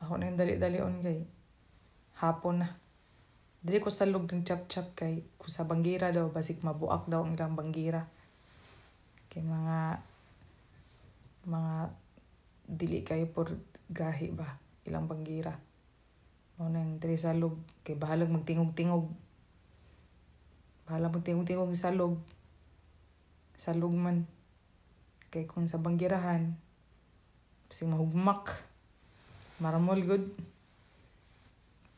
Ako na yung dali-dalion kay. Hapon na. Dili ko salog ng chap-chap kay kung sa banggira daw, basik mabuak daw ang ilang banggira. Kay mga mga dili kay por gahi ba ilang banggira. Mo nang diri salog kay bahalag magtingog-tingog. Bahalag magtingog-tingog salog. Salog man. Kay kung sa banggirahan, sing mahugmak maramol gud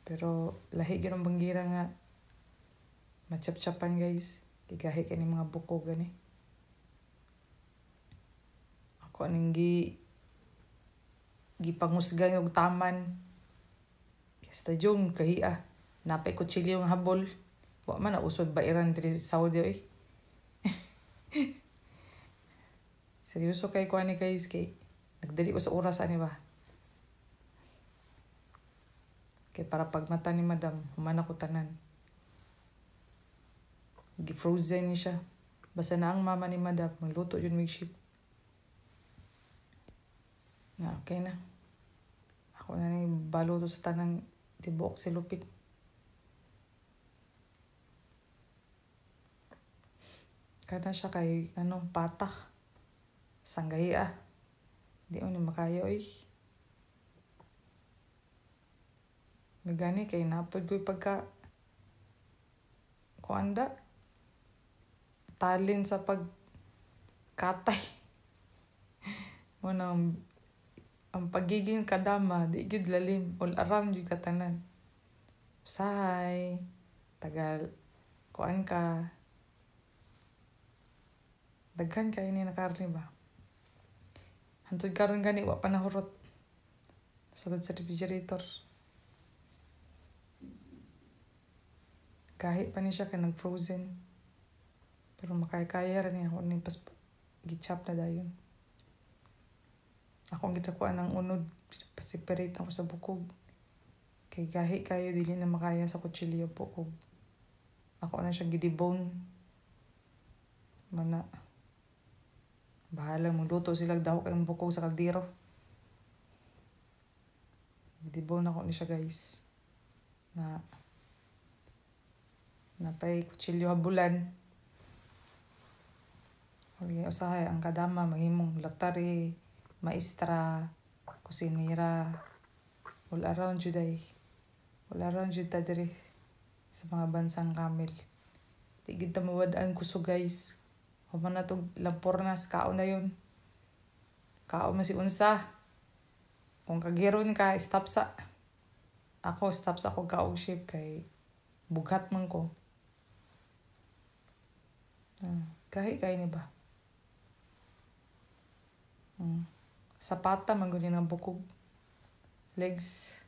pero lahi gyud ang banggira nga machapchapan guys gigahi kani mga buko gani ako aning gi gipangusgan og taman kasta jung kahiya ah. napay ko chili yung habol wa man na usod ba iran diri sa Saudi eh seryoso kay ko ani guys kay nagdali ko sa oras ani ba Kay para pagmata ni madam, humana ko tanan. Gifrozen ni siya. Basta na ang mama ni madam, magluto yun ship. Na okay na. Ako na ni baluto sa tanang tibok si lupit. Kana siya kay ano, patak. Sanggaya. Di mo ni makayo eh. gani kay napod ko'y pagka kuanda talin sa pagkatay mo na ang pagiging kadama di gyud lalim ol around gyud katanan usahay tagal kuan ka daghan ka ini nakarni ba hantud karon gani wa panahurot sulod sa refrigerator Kahi pa ni siya kay nag-frozen. Pero makaya-kaya rin niya. Huwag pas gichap na dayon. Ako ang gitakuan ng unod. Pasiparate ako sa bukog. Kay gahi kayo dili na makaya sa kutsilyo bukog. Ako na siya gidibone. Mana. Bahala mo luto sila daw kay bukog sa kaldero. Gidibone ako ni siya guys. Na napay kuchilyo habulan. Huwag usahay ang kadama maghimong latari, maestra, kusinira. All around you day. All around you ta sa mga bansang kamil. Tigid ta mawadaan ko so guys. Huwag na itong lampornas, kao na yun. Kao mo si Unsa. Kung kagiron ka, stop sa. Ako, stop sa ako kaog ship kay bugat man ko. Hmm. Kahit kay ni ba? Hmm. Sapata man gud bukog. Legs.